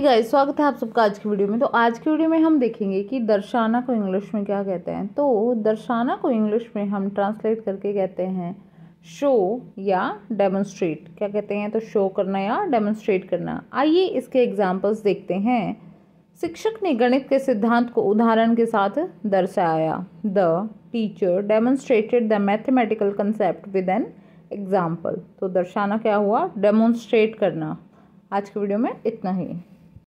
guys स्वागत है आप सबका आज की वीडियो में तो आज की वीडियो में हम देखेंगे कि दर्शाना को इंग्लिश में क्या कहते हैं तो दर्शाना को इंग्लिश में हम ट्रांसलेट करके कहते हैं शो या डेमोन्स्ट्रेट क्या कहते हैं तो शो करना या डेमोन्स्ट्रेट करना आइए इसके एग्जाम्पल्स देखते हैं शिक्षक ने गणित के सिद्धांत को उदाहरण के साथ दर्शाया the teacher demonstrated the mathematical concept with an example तो दर्शाना क्या हुआ डेमोन्स्ट्रेट करना आज की वीडियो में इतना ही